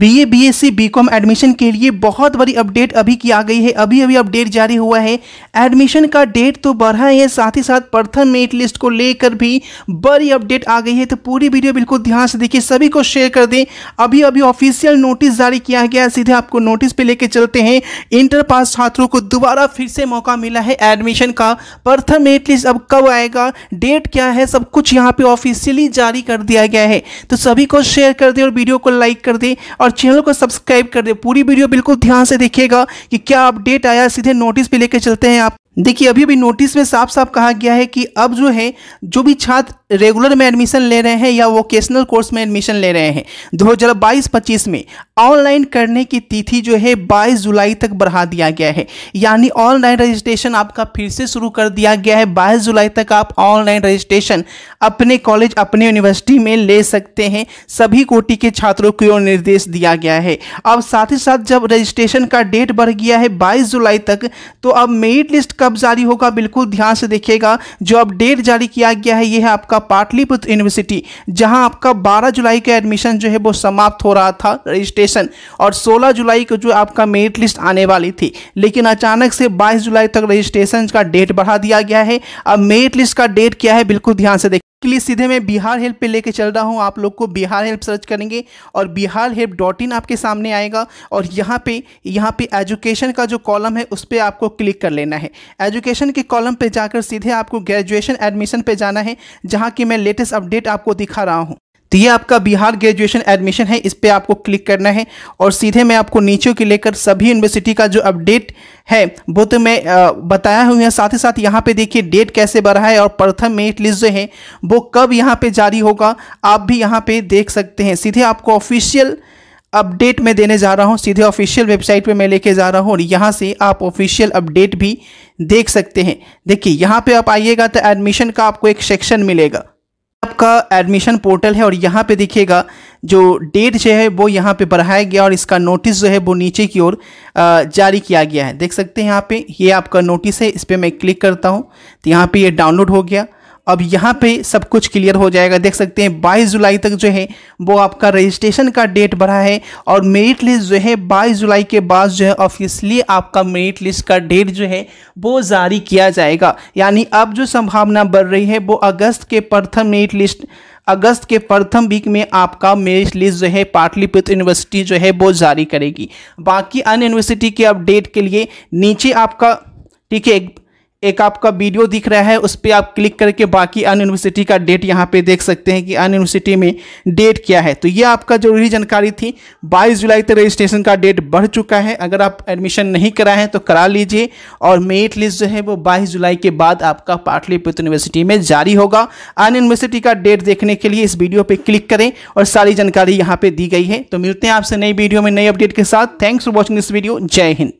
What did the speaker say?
B B A S C B com admission के लिए बहुत बड़ी अपडेट अभी की आ गई है अभी अभी अपडेट जारी हुआ है एडमिशन का डेट तो बढ़ा है साथ ही साथ प्रथम मेट लिस्ट को लेकर भी बड़ी अपडेट आ गई है तो पूरी वीडियो बिल्कुल ध्यान से देखिए सभी को शेयर कर दें अभी अभी ऑफिशियल नोटिस जारी किया गया सीधे आपको नोटिस पर लेकर चलते हैं इंटर पास छात्रों को दोबारा फिर से मौका मिला है एडमिशन का प्रथम मेट लिस्ट अब कब आएगा डेट क्या है सब कुछ यहाँ पर ऑफिशियली जारी कर दिया गया है तो सभी को शेयर कर दें और वीडियो को लाइक कर दें और और चैनल को सब्सक्राइब कर दे पूरी वीडियो बिल्कुल ध्यान से देखिएगा कि क्या अपडेट आया सीधे नोटिस पे लेकर चलते हैं आप देखिए अभी अभी नोटिस में साफ साफ कहा गया है कि अब जो है जो भी छात्र रेगुलर में एडमिशन ले रहे हैं या वोकेशनल कोर्स में एडमिशन ले रहे हैं 2022 पच्चीस में ऑनलाइन करने की तिथि जो है 22 जुलाई तक बढ़ा दिया गया है यानी ऑनलाइन रजिस्ट्रेशन आपका फिर से शुरू कर दिया गया है 22 जुलाई तक आप ऑनलाइन रजिस्ट्रेशन अपने कॉलेज अपने यूनिवर्सिटी में ले सकते हैं सभी कोटि के छात्रों को निर्देश दिया गया है अब साथ ही साथ जब रजिस्ट्रेशन का डेट बढ़ गया है बाईस जुलाई तक तो अब मेरिट लिस्ट कब जारी होगा बिल्कुल ध्यान से देखिएगा जो अपडेट जारी किया गया है यह है आपका पाटलिपुत्र यूनिवर्सिटी जहां आपका 12 जुलाई का एडमिशन जो है वो समाप्त हो रहा था रजिस्ट्रेशन और 16 जुलाई को जो आपका मेरिट लिस्ट आने वाली थी लेकिन अचानक से 22 जुलाई तक रजिस्ट्रेशन का डेट बढ़ा दिया गया है अब मेरिट लिस्ट का डेट क्या है बिल्कुल ध्यान से देख के लिए सीधे मैं बिहार हेल्प पे लेके चल रहा हूँ आप लोग को बिहार हेल्प सर्च करेंगे और बिहार हेल्प डॉट इन आपके सामने आएगा और यहाँ पे यहाँ पे एजुकेशन का जो कॉलम है उस पर आपको क्लिक कर लेना है एजुकेशन के कॉलम पे जाकर सीधे आपको ग्रेजुएशन एडमिशन पे जाना है जहाँ की मैं लेटेस्ट अपडेट आपको दिखा रहा हूँ तो ये आपका बिहार ग्रेजुएशन एडमिशन है इस पर आपको क्लिक करना है और सीधे मैं आपको नीचे के लेकर सभी यूनिवर्सिटी का जो अपडेट है वो तो मैं बताया हुई है साथ ही साथ यहाँ पे देखिए डेट कैसे बढ़ा है और प्रथम मेरिट लिस्ट जो है वो कब यहाँ पे जारी होगा आप भी यहाँ पे देख सकते हैं सीधे आपको ऑफिशियल अपडेट में देने जा रहा हूँ सीधे ऑफिशियल वेबसाइट पे मैं लेके जा रहा हूँ और यहाँ से आप ऑफिशियल अपडेट भी देख सकते हैं देखिए यहाँ पे आप आइएगा तो एडमिशन का आपको एक सेक्शन मिलेगा आपका एडमिशन पोर्टल है और यहाँ पे देखिएगा जो डेट जो है वो यहाँ पे बढ़ाया गया और इसका नोटिस जो है वो नीचे की ओर जारी किया गया है देख सकते हैं यहाँ पे ये आपका नोटिस है इस पर मैं क्लिक करता हूँ तो यहाँ पे ये यह डाउनलोड हो गया अब यहाँ पे सब कुछ क्लियर हो जाएगा देख सकते हैं 22 जुलाई तक जो है वो आपका रजिस्ट्रेशन का डेट बढ़ा है और मेरिट लिस्ट जो है 22 जुलाई के बाद जो है ऑफिशियली आपका मेरिट लिस्ट का डेट जो है वो जारी किया जाएगा यानी अब जो संभावना बढ़ रही है वो अगस्त के प्रथम मेरिट लिस्ट अगस्त के प्रथम वीक में आपका मेरिट लिस्ट जो है पाटलिपुत्र यूनिवर्सिटी जो है वो जारी करेगी बाकी अन्य यूनिवर्सिटी के अपडेट के लिए नीचे आपका ठीक है एक आपका वीडियो दिख रहा है उस पर आप क्लिक करके बाकी अन यूनिवर्सिटी का डेट यहाँ पे देख सकते हैं कि अन यूनिवर्सिटी में डेट क्या है तो ये आपका जरूरी जानकारी थी 22 जुलाई तक रजिस्ट्रेशन का डेट बढ़ चुका है अगर आप एडमिशन नहीं करा है तो करा लीजिए और मेरिट लिस्ट जो है वो बाईस जुलाई के बाद आपका पाटलिपुत्र यूनिवर्सिटी में जारी होगा अन यूनिवर्सिटी का डेट देखने के लिए इस वीडियो पर क्लिक करें और सारी जानकारी यहाँ पर दी गई है तो मिलते हैं आपसे नई वीडियो में नई अपडेट के साथ thanks for watching this video जय हिंद